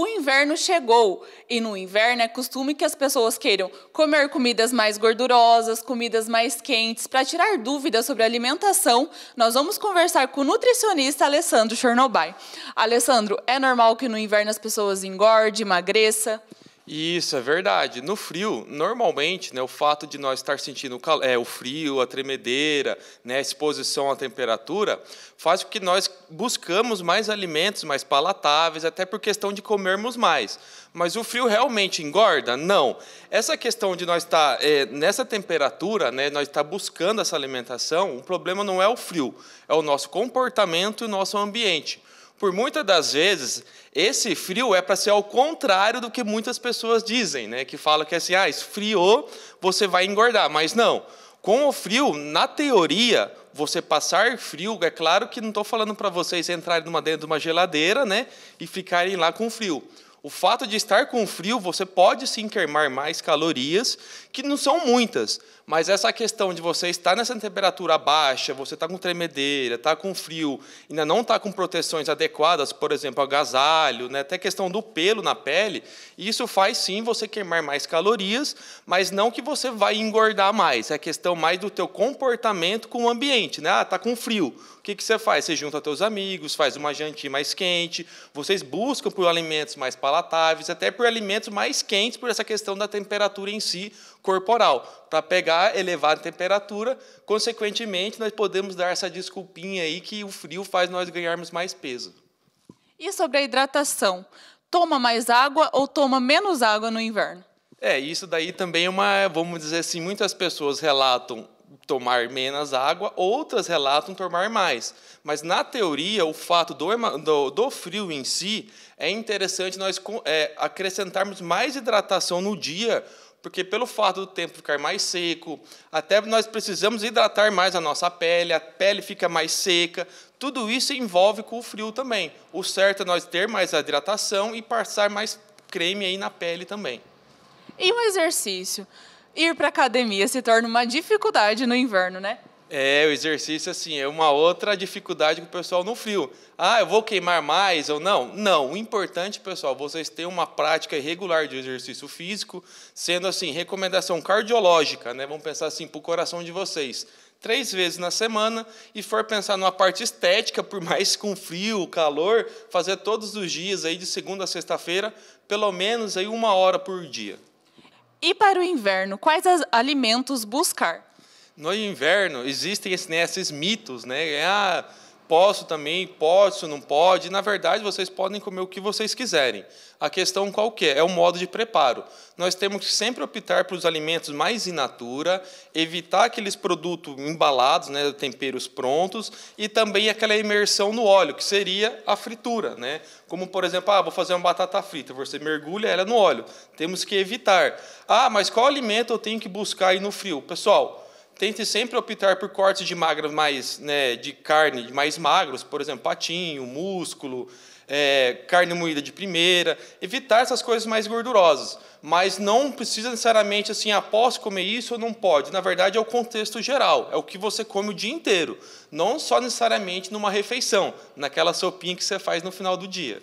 O inverno chegou e no inverno é costume que as pessoas queiram comer comidas mais gordurosas, comidas mais quentes. Para tirar dúvidas sobre alimentação, nós vamos conversar com o nutricionista Alessandro Chornobai. Alessandro, é normal que no inverno as pessoas engordem, emagreçam? Isso é verdade. No frio, normalmente, né, o fato de nós estar sentindo o, calor, é, o frio, a tremedeira, né, a exposição à temperatura, faz com que nós buscamos mais alimentos mais palatáveis, até por questão de comermos mais. Mas o frio realmente engorda? Não. Essa questão de nós estar tá, é, nessa temperatura, né, nós estar tá buscando essa alimentação, o problema não é o frio, é o nosso comportamento e o nosso ambiente por muitas das vezes, esse frio é para ser ao contrário do que muitas pessoas dizem, né? que falam que é assim, ah, esfriou, você vai engordar. Mas não, com o frio, na teoria, você passar frio, é claro que não estou falando para vocês entrarem dentro de uma geladeira né? e ficarem lá com frio. O fato de estar com frio, você pode sim queimar mais calorias, que não são muitas, mas essa questão de você estar nessa temperatura baixa, você está com tremedeira, está com frio, ainda não está com proteções adequadas, por exemplo, agasalho, né? até questão do pelo na pele, isso faz sim você queimar mais calorias, mas não que você vai engordar mais, é questão mais do teu comportamento com o ambiente, né? Ah, está com frio. O que, que você faz? Você junta teus amigos, faz uma jantinha mais quente, vocês buscam por alimentos mais palatáveis, até por alimentos mais quentes, por essa questão da temperatura em si corporal. Para pegar elevada temperatura, consequentemente, nós podemos dar essa desculpinha aí que o frio faz nós ganharmos mais peso. E sobre a hidratação? Toma mais água ou toma menos água no inverno? É, isso daí também é uma, vamos dizer assim, muitas pessoas relatam tomar menos água, outras relatam tomar mais. Mas, na teoria, o fato do, do, do frio em si, é interessante nós é, acrescentarmos mais hidratação no dia, porque pelo fato do tempo ficar mais seco, até nós precisamos hidratar mais a nossa pele, a pele fica mais seca, tudo isso envolve com o frio também. O certo é nós ter mais hidratação e passar mais creme aí na pele também. E um exercício? ir para academia se torna uma dificuldade no inverno, né? É, o exercício assim é uma outra dificuldade que o pessoal no frio. Ah, eu vou queimar mais ou não? Não, o importante, pessoal, vocês têm uma prática regular de exercício físico, sendo assim, recomendação cardiológica, né? Vamos pensar assim para o coração de vocês. Três vezes na semana, e for pensar numa parte estética, por mais com frio, calor, fazer todos os dias aí de segunda a sexta-feira, pelo menos aí uma hora por dia. E para o inverno, quais alimentos buscar? No inverno existem esses, né, esses mitos, né? Ah, posso também, posso, não pode. Na verdade, vocês podem comer o que vocês quiserem. A questão qual que é? É o modo de preparo. Nós temos que sempre optar pelos os alimentos mais in natura, evitar aqueles produtos embalados, né, temperos prontos, e também aquela imersão no óleo, que seria a fritura. Né? Como, por exemplo, ah, vou fazer uma batata frita, você mergulha ela no óleo. Temos que evitar. Ah, mas qual alimento eu tenho que buscar aí no frio? Pessoal, tente sempre optar por cortes de magras mais, né, de carne mais magros, por exemplo, patinho, músculo, é, carne moída de primeira, evitar essas coisas mais gordurosas. Mas não precisa necessariamente assim, após ah, comer isso ou não pode. Na verdade, é o contexto geral, é o que você come o dia inteiro. Não só necessariamente numa refeição, naquela sopinha que você faz no final do dia.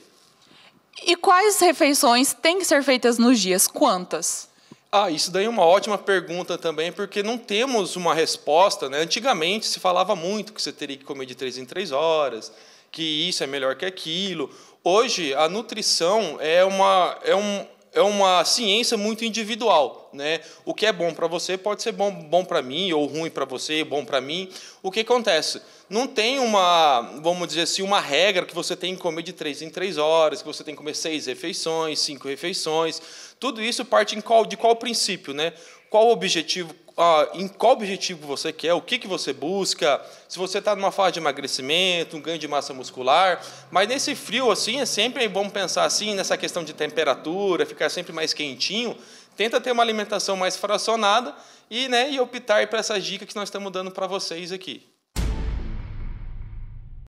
E quais refeições têm que ser feitas nos dias? Quantas? Ah, isso daí é uma ótima pergunta também, porque não temos uma resposta. Né? Antigamente se falava muito que você teria que comer de três em três horas, que isso é melhor que aquilo. Hoje, a nutrição é, uma, é, um, é uma ciência muito individual. Né? O que é bom para você pode ser bom, bom para mim, ou ruim para você, bom para mim. O que acontece? Não tem uma, vamos dizer assim, uma regra que você tem que comer de três em três horas, que você tem que comer seis refeições, cinco refeições. Tudo isso parte em qual, de qual princípio? Né? Qual o objetivo ah, em qual objetivo você quer, o que, que você busca, se você está numa fase de emagrecimento, um ganho de massa muscular. Mas nesse frio, assim, é sempre bom pensar assim, nessa questão de temperatura, ficar sempre mais quentinho. Tenta ter uma alimentação mais fracionada e, né, e optar para essas dicas que nós estamos dando para vocês aqui.